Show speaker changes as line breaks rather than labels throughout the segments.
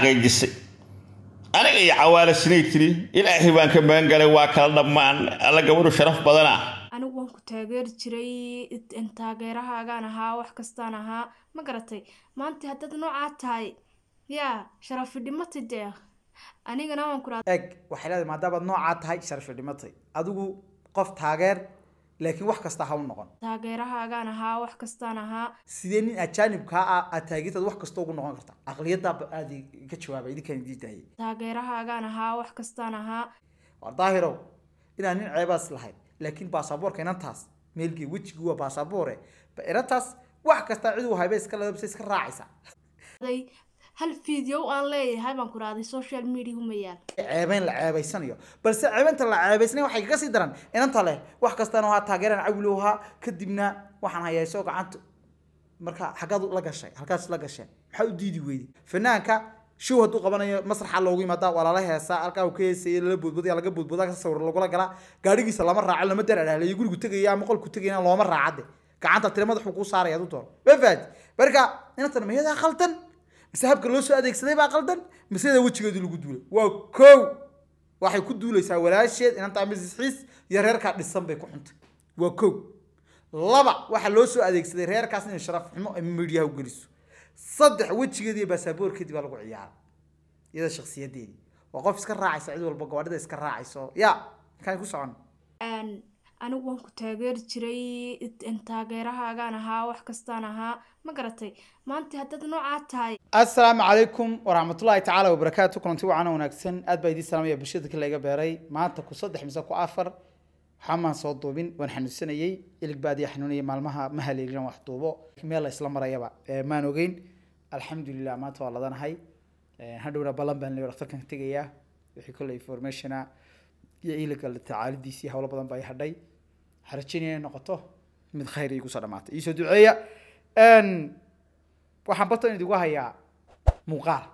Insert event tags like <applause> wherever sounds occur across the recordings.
xaqiijisay aniga iyo cawaale sinay tiri ilaahay baan ka magangalay waa kala dhammaan alla gabadhu sharaf badan
anigu waan ku taageeri jiray taageerahaagaan ahaa wax kastaan ahaa ma garatay maanta haddaad noocaa tahay ya sharafi dhimatay dee anigana waan ku eg
waxay leedahay maadaamaad noocaa tahay sharafi dhimatay adigu qof taageer laakiin wax kasta ha u noqon
taageerahaagaan ahaa wax kastaan ahaa
sidee nin ajaanibkaa ah aad taageertaad wax kasta ugu noqon karta aqliyaddaa aad ka jawaaba idinkaan idiin
taageerahaagaan ahaa wax kastaan ahaa
waa daahirow inaan nin ceebaas lahayn laakiin baasaboorka inantaas meelgii wejigi waa baasaboore inantaas wax kasta cid u hayba iska ladabsa iska raacaysa
hal video aan leeyahay baan ku raaday social media humayaal
e, ceebeyn la ceebeysanayo balse ceebeynta la ceebeysanayo waxay kaga sii daran inanta leh wax kastaan ahaa taageeraan cawilo ahaa kadibna waxaan hayaa isoo gacanta marka xaggaad la gashay halkaas la gashay maxaa u diidi weyday fanaanka show hadduu qabanayo masraxa loogu yimaadaa waa heesaa halkaa uu ka heesayay lala boodbooday laga boodboodaa sawir lagula galaa gaadhigiisa lama raaco lama dararaaliyo gurigu tegaya ama tegayna looma raacade gacanta tira madaxuu kuu saaraya du doon ma marka inantan ma khaldan mise habka loo soo adeegsaday baa qaldan miseda wejigeedu lagu duulay waa ko waxay ku duulaysaa walaasheed inanta misxiis iyo reerkaa dhisan bay ku xuntay waa ko laba waxaa loo soo adeegsaday reerkaas inay sharaf xumo ay miidyaha u geliso saddex wejigeedii baasaboorkeedii baa lagu ciyaara iyada shaksiyadeedii waa qof iska raacaysa cid walba gabadhida iska raacayso ya makaan ku socon
anigu waan ku taageeri jiray taageerahagaan ahaa wax kastaan ahaa ma garatay maanta haddaad noocaa tahay
assalaamu calaykum waraxmatullaahi tacaala wabarakaatu kulanti wacana wanaagsan aad baa idiin salaamaya bulshada kii laga beeray maanta ku saddex mise ku afar xamaan soo duubin waan xanuunsanayey ilig baad iyo maalmaha ma haleelan wax duubo meel la isla marayaba maan ogeyn alxamdulilah maanta waa ladanahay hadhowna ballan baan leeyo dhaktarkan tegayaa wixii kolle informationa iyo iilika tacaalidiisii hawlo badan baa i hadhay harajin inay noqoto mid khayr igu soo dhamaatay iisoo duceeya waxaan bartan idigu hayaa muuqaal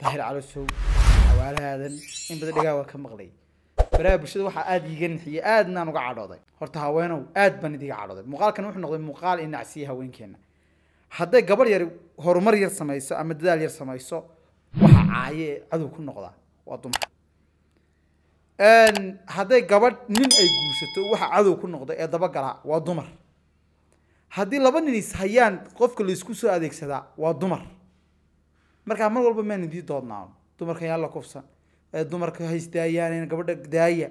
daahir calosow xawaalahaadan in badan dhagaa waa ka maqlay baraha bulshada waxaa aada iiga nixiyey aadnaan uga cadhooday horta haweenow aad baan idiga cadhooday muuqaalkan wuxuu noqday muuqaal inacsiye haweenkeena hadday gabadh yar horumar yar samayso ama dadaal yar samayso waxa caaye cadow ku noqdaa waa dumar hadday gabadh nin ay guursato waxa cadow ku noqda ee dabagalaa waa dumar haddii laba nin is hayaan qofka laysku soo adeegsadaa waa dumar markaa mar walba maan idii doodnaa dumarkan yaa la kufsan dumarka haysdaayaan gabadha daaya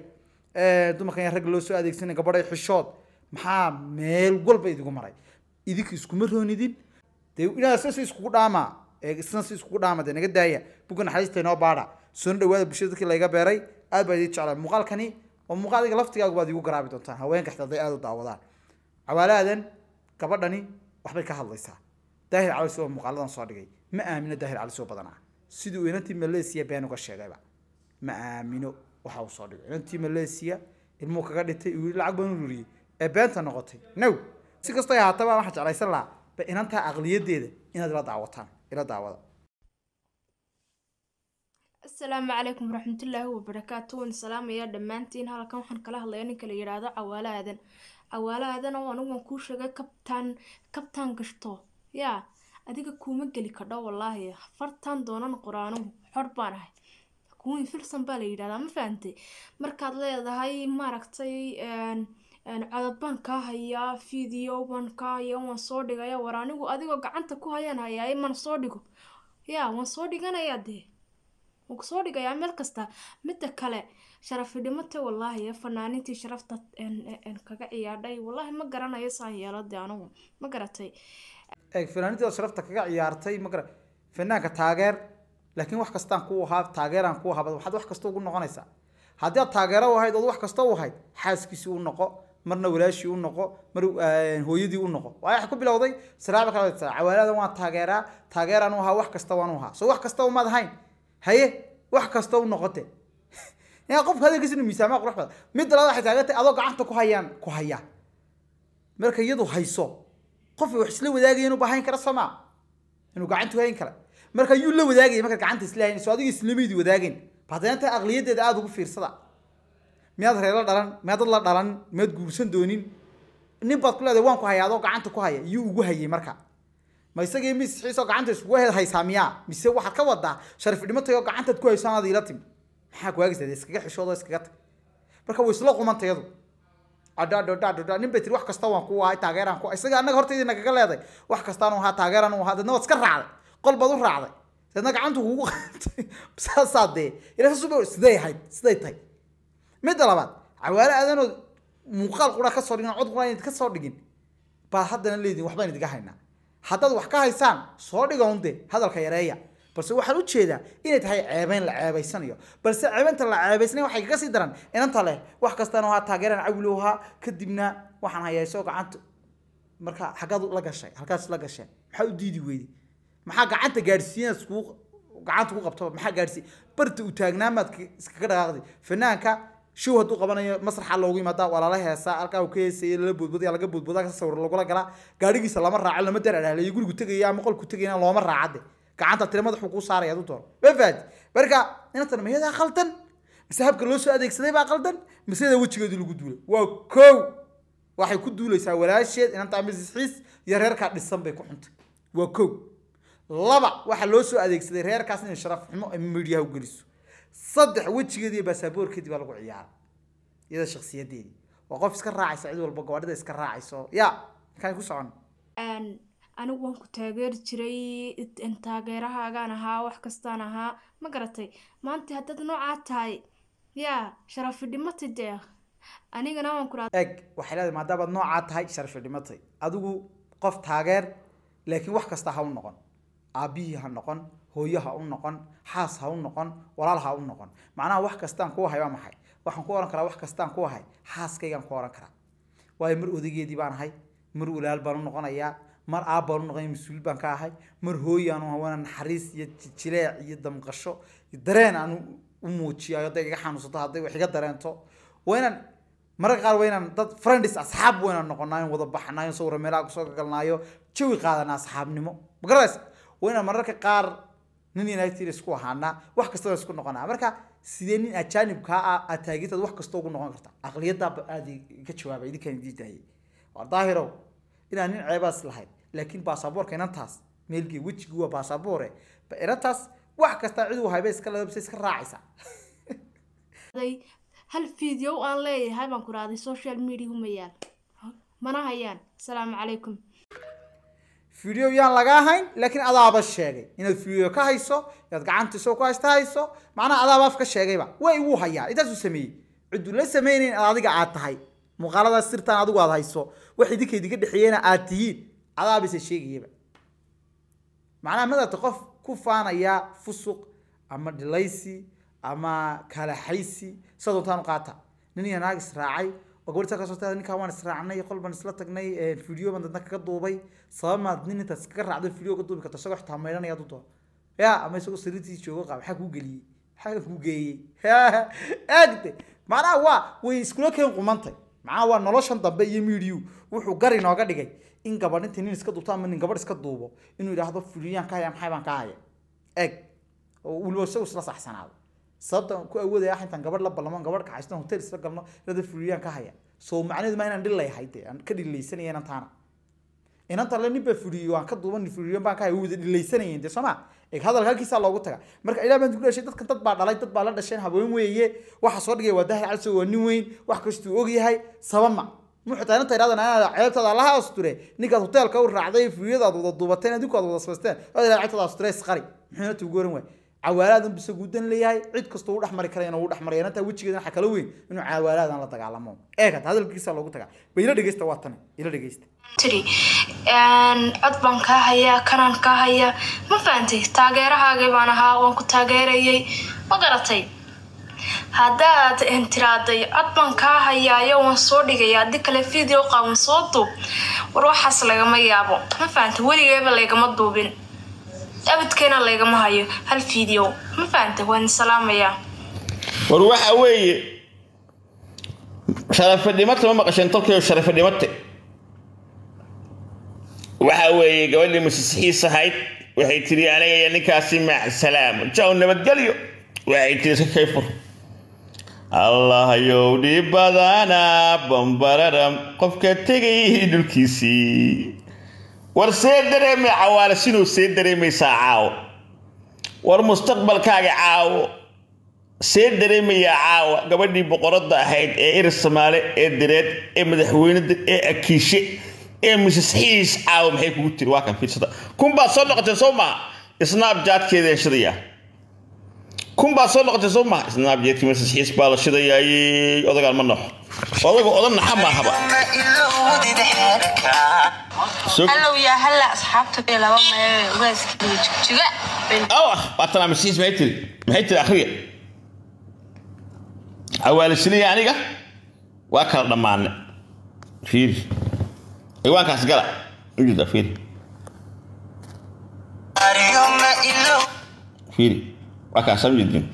dumarkan yaa rag loo soo adeegsana gabadhay xishood maxaa meel walba idigu maray idinka iskuma roonidin de iskugu dhaamaa isna iskugu dhaama de naga daaya buga naxariista inoo baadha soona dhawaada bulshada dadkii layga beeray aad baa idin jeclaa muuqaalkani waa muuqaal adiga laftigaagu aad igu garaabi doontaan haweenka xitaa haday aada u daawadaan cawaalaadan gabadhani waxbay ka hadlaysaa daahir cali waa muuqaaladan soo dhigay ma aamino daahir cali soo badanaa siduu inantii malaysia been uga sheegayba ma aamino waxa uu soo dhigay inantii malaysia ilmuu kaga dhintay uu lacag baan u ruriyey ee beenta noqotay now si kastoo ahaataba waxaan jeclaysan lahaa ba inantaa aqliyadeeda inaad ila daawataan ila daawada
asalaamu calaykum waraxmatullaahi wabarakaatu waan salaamayaa dhammaantiin halkan waxaan kala hadlayaa ninka la yidhaahdo cawaalo aadan cawaalo aadan oo anigu waan kuu sheegay kabtaan kabtaan gashto yaa adiga kuuma geli kadho wallaahi fartaan doonan qoraanuhu xor baan ahay kuwii filsan baa la yidhahdaa ma fahamtay markaad leedahay maaragtay codobaan kaa hayaa video baan kaa hayaa waan soo dhigaya war anigu adigoo gacanta ku hayaan hayaa mana soo dhigo yaa waan soo dhiganayaa dee wuu kusoo dhigayaa ah meel kasta mida kale sharafidhimota walaahi fanaanintii sharafta kaga ciyaadhay walaahi ma garanayo saan yeelode anugu ma garatay
fanaanintooda sharafta kaga ciyaartay ma gara fanaanka taageer laakiin wax kastaan ku ahaa taageeraan ku ahaa waxaad wax kasta ugu noqonaysaa haddii aad taageero u ahayd ood wax kasta u ahayd xaaskiisii u noqo marna walaashii u noqo mar hooyadii u noqo waxa ku bilowday siraabi kale cawaaladan waan taageeraa taageeraan u ahaa wax kasta waan u ahaa soo wax kastaba maad ahayn haye wax kasta u noqote <laughs> qofka hadalkiis inu miisaama qurux badan midda labaad waxay taagan tahay adoo gacanta ku hayaan ku haya marka iyadu hayso qof wax isla wadaagaya inuu bahayn kara somaa inuu gacantu hayn kara marka yuu la wadaagaya markaad gacanta isla haynayso adigu islamiidi wadaagayn badeenta aqliyaddeeda aada ugu fiirsada miyaad reelo dhalan miyaad dad la dhalan miyaad guursan doonin nin baad ku leedahay waan ku haya adoo gacanta ku haya yuu ugu hayay marka ma isagii misixiisoo gacanta iskugu haysaa miyaa mise waxaad ka wadaa sharif gacantaad ku hayso anaad timi maxaa kuwaagaysa iskaga xishoodo iskaga tag marka way isla qumantay adu wax kasta waan ku ahay taageeraan ku isaga annaga hortaydi nagaga leeday wax kastaan ahaa taageeraan ahaa deedna waad iska raacday qol u raacday deedna gacantu kugu qantay saasaa <laughs> dee ilaa saasuba siday ahayd siday tahay midda labaad cawaale aadanood muuqaal qura ka soo dhigin cod qura inayd ka soo dhigin baa haddana leediin waxbaan idiga haynaa haddaad wax ka haysaan soo dhigoonde hadalka yareeya balse waxaan u jeedaa inay tahay ceebeyn la ceebaysanayo balse ceebaynta la ceebaysanay waxay kaga sii daran inanta leh wax kastaan ahaa taageeraan cawilo ahaa kadibna waxaan hayaa isoo gacanta marka xaggaad la gashay halkaas la gashay maxaa u diidi weyday maxaa gacanta gaadhsiinaad kuu gacanta ku qabtaba maxaa gaadhsii barta u taagnaa maad iskaga dhaqaaqday fanaanka show hadduu qabanayo masraxa loogu yimaada waa lala heesaa halkaa uu ka heesayay lala boodboodayaa laga boodboodaa ka sawir lagula galaa gaadhigiisa lama raaco lama daraadhaalayo gurigu tegaya ama qolku tegayna looma raacade gacanta tira madaxuu kuu saaraya aduu toon ma marka inatan mayadaa khaldan mise habka loo soo adeegsaday baa khaldan mise yadaa wejigeedu lagu duulay waa kow waxay ku duulaysaa walaasheed inantaa misis xiis iyo reerkaa dhisan bay ku xuntay waa kow laba waxaa loo soo adeegsaday reerkaas inay sharaf xumo midyaha u geliso saddex wejigeediiyo baasaboorkeedii baa lagu ciyaara iyada shaksiyadeedii waa qof iska raacaysa cid walba gawaadhida iska raacayso ya makaan ku socon
anigu waan ku taageeri jiray taageerahaagaan ahaa wax kastaan ahaa ma garatay maanta haddaad noocaa tahay yaa sharafidhimatay dee anigana waan kula eg
waxay leedahay maadaamaad noocaa tahay sharafidhimatay adigu qof taageer laakiin wax kasta ha u noqon aabbihii ha noqon hooyo ha u noqon xaas ha u noqon walaal ha u noqon macnaha wax kastaan ku ahay waa maxay waxaan ku ohan karaa wax kastaan ku ahay xaaskaygaan ku ohan karaa waayo mar odageedii baan ahay mar walaal baan u noqonayaa mar aab baan u noqonaya mas-uul baan ka ahay mar hooyaan u naxariis iyo jileec iyo damqasho dareen aan u muujiyayo hadday iga xanuunsato hadday wax iga dareento waa inaan mararka qaar waa inaan dad friends asxaab waa inaan wada baxnaayo sawira meelaha kusoo galnaayo jawi qaadanaa asxaabnimo ma waa inaan mararka qaar nin united isku ahaana wax kastaba isku noqonaa marka sidee nin ajanibkaa ah wax kasta ugu noqon karta aqliyadaaba aad ka jawaaba idinkaan idii daayay daahirow inaan nin ceebaas lahayn laakiin baasaboorka inantaas meelgee wejigii waa baasaboore inantaas wax kasta cid uu iska ladabsa iska raacaysa
<laughs> hal video aan leeyahay baan ku raaday social media humayaan mana hayaan asalaamu calaykum
video yaan lagaa hayn laakiin adaaba sheegay inaad video ka hayso inaad gacanta isoo ku haysta hayso macnaha adaaba ka sheegayba waa iguu hayaa intaasuu sameeyey ciduu la samaynayn ad adiga aad tahay muuqaaladaas sirtaan adigu aad hayso wax idinka idinka dhexeeyena aad tihiin adaabise sheegayaba macnaha madaata qof ku faanayaa fusuq ama dhilaysi ama kaalaxaysi sa doontaan u qaata nin iyo naag israacay oo gabarta ka soo tada ninkaan waan israacnay qolbaan isla tagnay video baan dadna kaga duubay sabab maad nin intaad iskaga raacday filio ka duubi karto isagoo xitaa maydhanayaad u doo ya ama isagoo sariirtiisi joogo qaa maxaa kuu geliyey maxaa kuu geeyey agde <laughs> macnaha waa way iskula keen qumantay macnaha waa noloshan dambe iyo midiyu wuxuu gar inooga dhigay in gabadhintii nin iska duubto ama nin gabadh iska duubo inuu yidhaahdo filiyaan ka haya maxay baan kaa haya eg oo weliba isagu isla saxsanaado sababta ku awoodaya ah intaan gabadh la ballamo gabadh kacaysno hotel isla galno rada filiyaan ka haya soo macnaheedu ma inaan dhillayhay dee aan ka dhillaysanaya inaan taana inantale ninbaa furiyo aan ka duuban furiyo baan ka wada dhilaysanayeen de sooma eg hadalka halkiisaa loogu taga marka ilah baan ku dhashay dadkan dad baa dhalay dad baa la dhasheen haween weeye waxa soo dhigay waa daahir calso waa nin weyn wax kastuu og yahay sabama muxutaa ninkaad hoteelka u raacday furiyada wada duubateen adinku wada samaysteen inaad isqari muxuuna tugu waay cawaalaadun bise guudan leeyahay cid kastoo u dhexmari karayna wuu dhexmaraya intaa wejigeeda waxaa kala weyn inuu cawaalaadaan la dagaalamo eeg hadda hadalkiisa loogu tagaa ba ila dhegeysta waa tani ila dhegeysta
tiri cod baan kaa hayaa kanaan kaa hayaa ma fahamtay taageerahaagay baan ahaa waan ku taageerayay ma garatay haddaad tiraaday cod baan kaa hayaayo waan soo dhigaya haddii kale video qaawan soo duub war waxaas lagama yaabo ma fahamtay weligeeba lagama duubin abadkeena laygama hayo hal fiideow ma fahamta waan salaamayaa
war waxa weeye sharafadhimata ma maqasheen tolkayo sharafadhimate waxa weeye gabadhii musisixiis ahayd waxay tiri anigaya ninkaasi maac salaamo jaw nabadgelyo waxay tiri iska kayfur allahayow dhib badana bambararam qofka tegayay dhulkiisii war see dareemay cawaalasinow see dareemaysaa caawo war mustaqbalkaaga caawo see dareemayaa caawa gabadhii boqoradda ahayd ee iris samaale ee direed ee madaxweyneda ee akiishe ee misis xiis caawa maxay kugu tiri waa kan fiirsada kunbaad soo noqotee soo maa isnaabjaadkeeda heshadaya kunbaa soo noqotay soo maa isna abjeedkii masasixiis baa la shidayaayey odagaan ma naxo odaga odan naxa maahaba hallow yaa halla asxaabta tiri maxay tiri aniga waa kala dhammaane fiiri ciwaankaas gala ujeeda fiiri fiiri waa kaasa ujeedin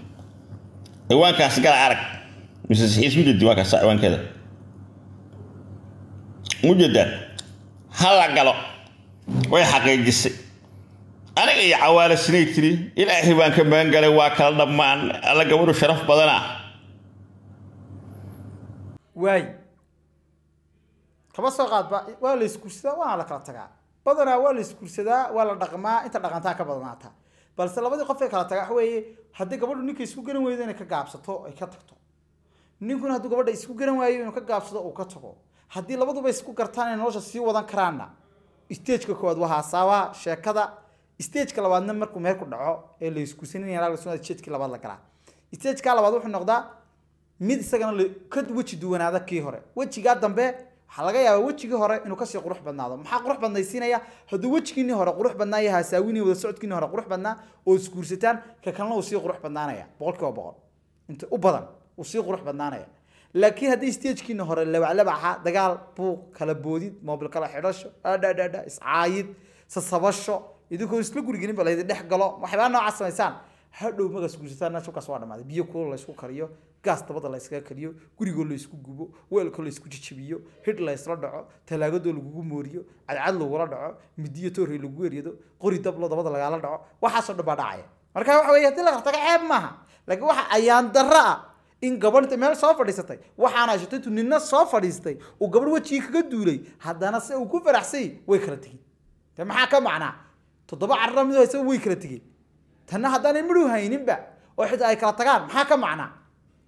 gala arag mise saxiis galo way xaqiijisay aniga iyo cawaale sinay tiri ilaahay baan ka magan waa kala dhammaan alla gabadhu sharaf badana
waay kaba soo qaadba waa la isguursadaa waana la kala tagaa badanaa waa la isguursadaa waa la dhaqmaa inta dhaqantaa ka badnaataa balse labadii qof kala taga waxa weeye haddii gabadhu ninka isku garan weydo inay ka gaabsato ay ka tagto ninkuna hadduu gabadha isku garan waayo inuu ka gaabsado uu ka tago haddii labaduba isku gartaan inay nolosha sii wadan karaanna stageka koowaad waa haasaabaa sheekada stageka labaadna markuu meel ku dhaco ee la iskuusaninayaa stagekii labaad la galaa stageka labaad wuxuu noqdaa mid isagana ka weji duwanaada kii hore wejigaa dambe waxaa laga yaabaa wejigii hore inuu kasii qurux badnaado maxaa qurux badnaysiinaya hadduu wejigiini hore qurux badnaa iyo haasaawinii wada socodkiini hore qurux badnaa oo isguursataan ka kalena uu sii qurux badnaanaya boqol kiiba boqol inta u badan uu sii qurux badnaanaya laakiin haddii stagekiini hore labaclabaxa dagaal buuq kala boodid moobil kala xidhasho adhadhadha iscaayid sasabasho idinkoo isla gurigelin ba laydin dhex galo waxyaabaa noocaas samaysaan hadhow magaas guursataa naasabkaas waa dhamaaday biyo kulol laysku kariyo gaas dabada layskaga kariyo gurigoo laysku gubo weelko laysku jijibiyo hidh laysla dhaco talaagadoo lagugu mooriyo cadcad lagula dhaco midiyo toorey lagu eryado qori dablo dabada lagaala dhaco waxaasoo dhan baa dhacaya marka waxa wey hadii la qartaga ceeb maaha laakiin waxa ayaan darro ah in gabadhta meel soo fadhiisatay waxaan ashitaytu nina soo fadhiistay uu gabadh wejigii kaga duulay haddana se uu ku faraxsay way kala tegeen de maxaa ka macnaa toddoba carra mid haysa way kala tegeen tanna haddaanay midhu hayninba oo xitaa ay kala tagaan maxaa ka macnaa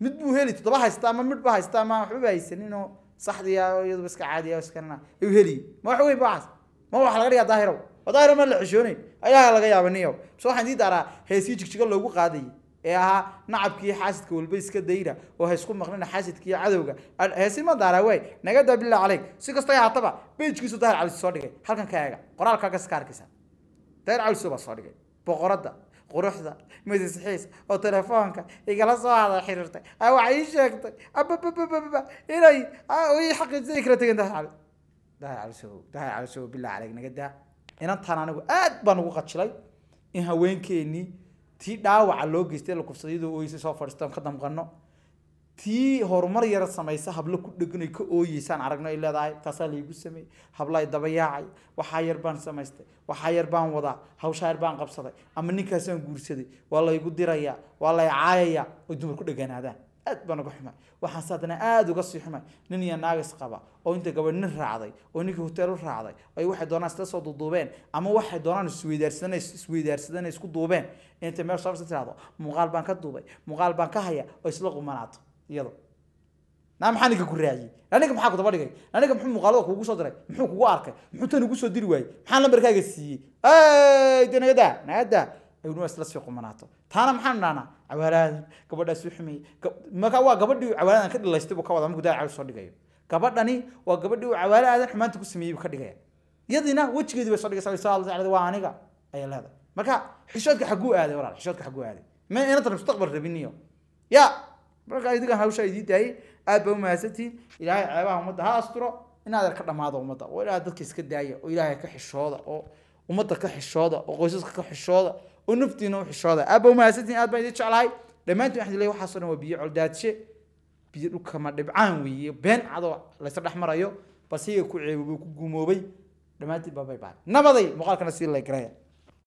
mid buu heli toddoba haysta ama midhba haysta ama waxbaba haysaninoo saxdiya iyadba iska caadiya iskanana ayuu heliy ma wax weyn baaas ma waxa laga dhigaa daahirow daahiro maa la xishoonayn ayaa laga yaabaniyow bse waxaan dii daaraa heesii jigjiga loogu qaadayay ee ahaa nacabkii xaasidka walba iska dayra oo haysku maqnina xaasidkii cadowga heesi ma daaraa waay naga daa billah caleyk si kasta ahaataba bejkiisu dahir cabdiso soo dhigay halkan ka eega qoraalka halkaas ka arkaysa baa soo dhigay boqoradda quruxda masixiis oo telefoonka igala soo hada xiriirtay a waxa ii sheegtay abababababa ah, inay ah, ii xaqiijisa kala tegeen dahay cali dahay cali sow billah caleyk naga daa inantaan anigu aad baan ugu qajilay in haweenkeenii tii dhaawaca loo geystay la kufsadayadoo oysa soo fadhiistaan ka damqano tii horumar yara samaysa hablo ku dheganay ka ooyeysaan aragno ay leedahay taasaa laygu sameeyey hablaay dabayaacay waxaa yar baan samaystay waxaa yar baan wadaa hawshaa yar baan qabsaday ama ninkaasaan guursaday waa laygu dirayaa waa lay caayayaa oy dumar ku dheganaadaan aad baan uga xumay waxaan saadana aada uga sii xumay nin iyo naagis qaba oo inta gabadh nin raacday oo ninkii hotel u raacday ay waxay doonaan isla soo duduubeen ama waxay doonaan isweydaarsadana isweydaarsadana isku duubeen intay meel soo tirahdo muuqaal baan ka duubay muuqaal baan ka haya oo isla qumanaato iyado naa maxaa ninka ku raaciyey aniga maxaa ku dhigay aniga muxuu muuqaalada kuugu soo diray muxuu kugu arkay muxuu tan ugu soo diri waayey maxaa lambarkaaga siiyey de nagada nagada awnaa isla sii qumanaato taana maxaan dhahnaa cawaalaadan gabadhaasuu xumeeyey marka waa gabadhii cawaalaadan ka dhilaystay buu ka wada markuu daa soo dhigayo gabadhani waa gabadhii uu cawaala xumaanta ku sameeyey buu ka dhigaya iyadiina wejigeedii bay soo dhigaysa saa allah tacala waa aniga ayay leedahay marka xishoodka xaguu aaday walaal xishoodka xaguu aaday ma inantan mustaqbal rabiniyo ya marka idiga hawshaa idii daayay aad baa umahadsantihiin ilaahay ceebaha ummadda ha asturo in ka dhamaada ummadda oo ilaahay dadka iska daaya oo ilaahay ka xishooda oo ummadda ka xishooda oo qoysaska ka xishooda oo naftiina u xishooda aad baa umahadsantihiin aad baan idin jeclahay dhammaantiin waxaan leeyahay waxaasoo dhan waa biyo coldaadashe biyo dhulkama dhibcaan weeye been cadoo laysa dhex marayo balsiga ku ceebobay ku gumoobay dhammaantiin baa bay bahay nabaday muuqaalkana sii lay garaya